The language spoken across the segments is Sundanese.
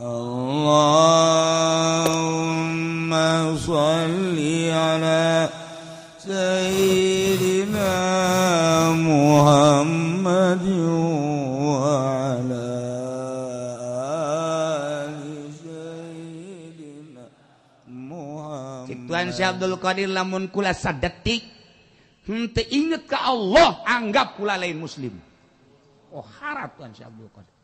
اللهم صل على سيدنا محمد ala آل سيدنا محمد Tuan Syekh Abdul Qadir lamun kula sadetik henteu inget ka Allah anggap kula lain muslim. Oh harap Tuhan Syekh Abdul Qadir.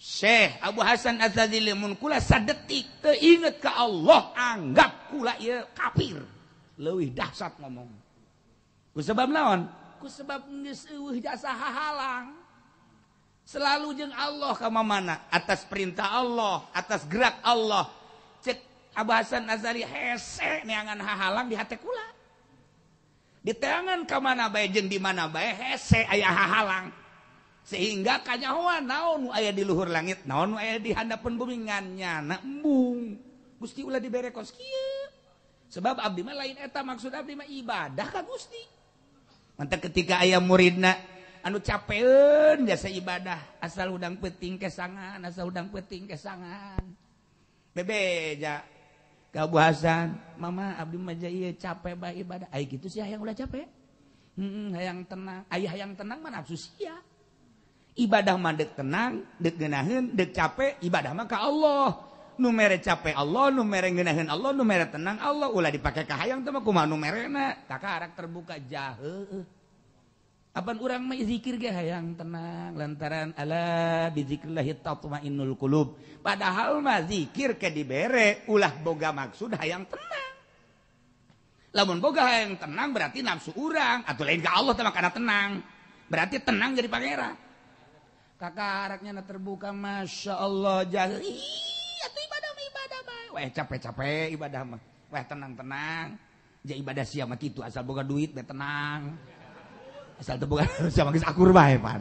Syekh Abu Hasan Azzailmunkula sad detikingat ke Allah anggapkula kafirwih dahsat ngomong sebabon sebab hahalang selalu jeng Allah kemana atas perintah Allah atas gerak Allah Abasan Az heangan hahalang di hati diterangan ke mana baikjeng di mana baik hese ayaah hahalang sehingga kanyawa nau ayaah di luhur langit naon aya di handa penburingannya meski diberre koski sebab Abdimah lain eta maksud Abdima iba dah guststi mantap ketika ayam murid na anu capek jasa ibadah asal udang peting kesangan asal udang peting kesangan bebe kaubu Hasan mama Abdi Maja capek ibadah gitu sih udah capek yang tenang ayaah yang tenang mana sus manusia ibadah mandek tenang deahan decap ibadah maka Allah numerek capek Allah numahan Allah num tenang Allah lah dipakaiang kakak karakter buka jahean orangkirga hayang tenang lantaran Allah padahalkir dire ulah boga maksud hayang tenang la boga hay yang tenang berarti nafsu urang atau lainkah Allah karena tenang berarti tenang jadi Pangera kakak araknya terbuka Masya Allah itu ibadah ibadah Wah capek-capek ibadah mah Wah tenang-tenang jadi ibadah siapa gitu asal boga duit be tenang asal boga siapa kis akur bae pan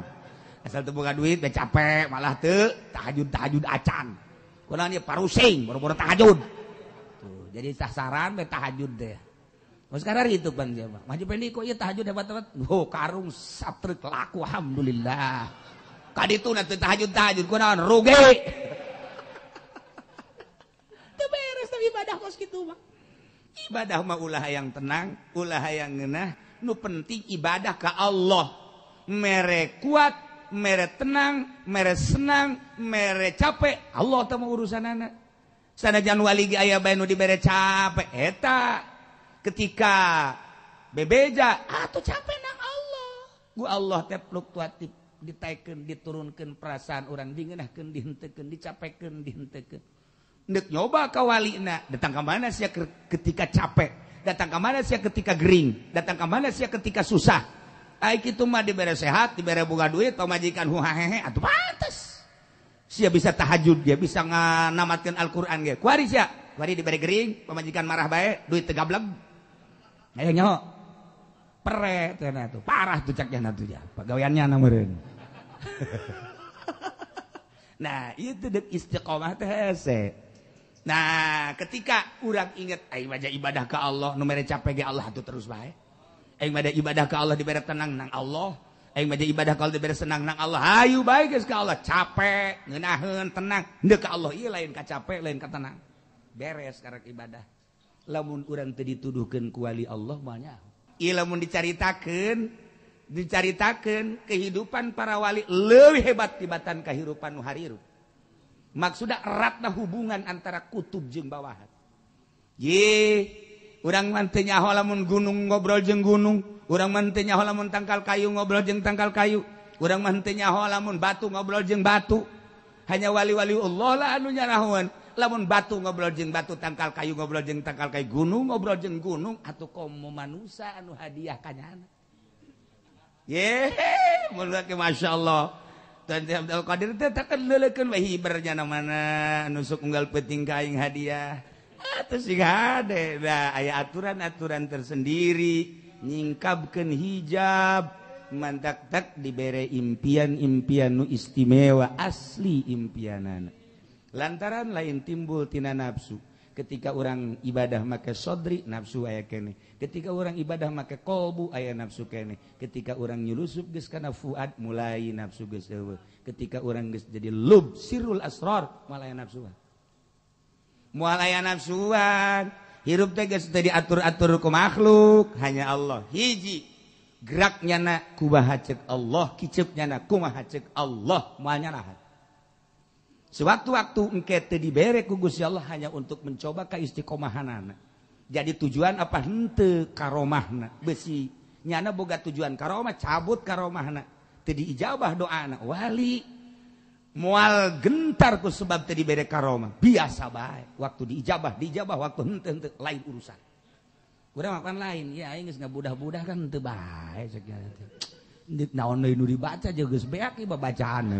asal boga duit be capek malah tuh tahajud tahajud acan kurang dia parusing boro-boro tahajud tuh jadi sasaran be tahajud deh Mau sekarang itu pan siapa maju pendek kok iya tahajud hebat-hebat oh karung saptrek laku alhamdulillah ditunatjudtajud ibadah mau ulah yang tenang aha yangngennah Nu penting ibadah ke Allah mererek kuat mere tenang mere senang mere capek Allah kamu urusan anak sana Janwali aya diberre capek et ketika bebeja atau ah, capek Allah gua Allah telukk kutip lo dit diturunkan perasaan orangdingin dihenken dicapikan dihen nyoba kauwali datang kam ketika capek datang kemanas ya ketika datang kams ya ketika susah itumah di iba sehat di iba bunga duit atau majikan si bisa tahajud ya bisa nganamatkan Alqurani di pemanjikan marah baik duit tegabla nyo tuh parah pegawaiannya itu nah ketika urang inget wajah ibadah ke Allah numeri capek Allah tuh terus baik iba ibadah ke Allah diberre tenang nang Allah ibadah kalau di bere senang na Allah hayyu baik Allah capek ngenahan tenang ke Allah lain ka capek lain ke tenang beres sekarang ibadah lamunrang tuh dituduhkan kuali Allah banyak Allah ritakan dicaritakan kehidupan para wali lebih hebat tibatan kehidupan Nuhariu maksudratana hubungan antara kutub jembawaat ye u mantenya halamun gunung ngobrol jeng gunung uang mannyahalamun tangkal kayu ngobrol jeng tangkal kayu u mantnya halamun batu ngobrol jengmbau hanya wali-wali Allahlah anunya rawan namun batu ngobrojeng batu tangngka kayu ngobrojeng tangkal kay gunung ngobrojenng gunung kom man anu had Allah ka had aya aturan- aturan tersendiri nyiingngkapken hijab mandaktat libere impian impianu istimewa asli impianan lantaran lain timbultina nafsu ketika orang ibadah maka sodri nafsu aya kene ketika orang ibadah make qbu ayaah nafsu kene ketika orang ny karena Fuat mulai nafsu ketika orang jadib sirul naf mua aya nafsu hirup te jadi atur-aturku makhluk hanya Allah hiji geraknyanak kubak Allah kinya na Allah muaanya rahat sewaktu-waktu enkette di bere ku Gu ya Allah hanya untuk mencobakah isiqoahan anak jadi tujuan apa hente karomahna besi nyana boga tujuan karomah cabut karomahna tadi ijabah do anak wali mual gentarku sebab tadi bere karomah biasa baik waktu diijabah diijabah waktu hente lain urusan udah makan lain ya nggak mudah mudahnte baik na ini dibaca juga bacaan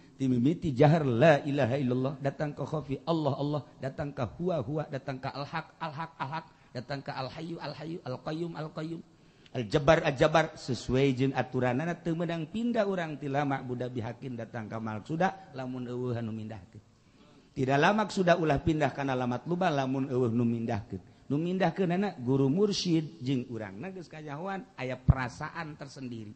mimiti jaharlah ilahailah datang kehofi Allah Allah datang ke Huhua datang ke alhaq alhaq alhaq datang ke Alhayu Alhayu Alqaoyum Alqaoyum Aljabar ajabar sesuai jin aturan na Temedang pindah orang ti lama mudah bihakin datang ke mal sudah lamunmindah Tidak lama sudah ulah pindahkan alamat luba lamun numindah Numindah keak guru Mursyid jing urang Nagis Kanyawan aya perasaan tersendiri.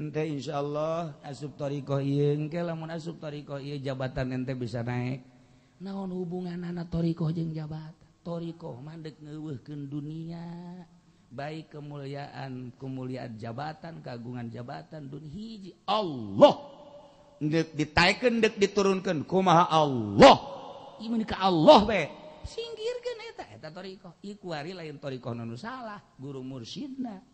Insya Allah astori jabatan ente bisa naik naon hubungan anak jabatanoh mandek dunia baik kemuliaan kemuliaan jabatan kagungan jabatan Dun hiji Allah dit diturunkan kuma Allahkah Allah sing salah guru mursyidnah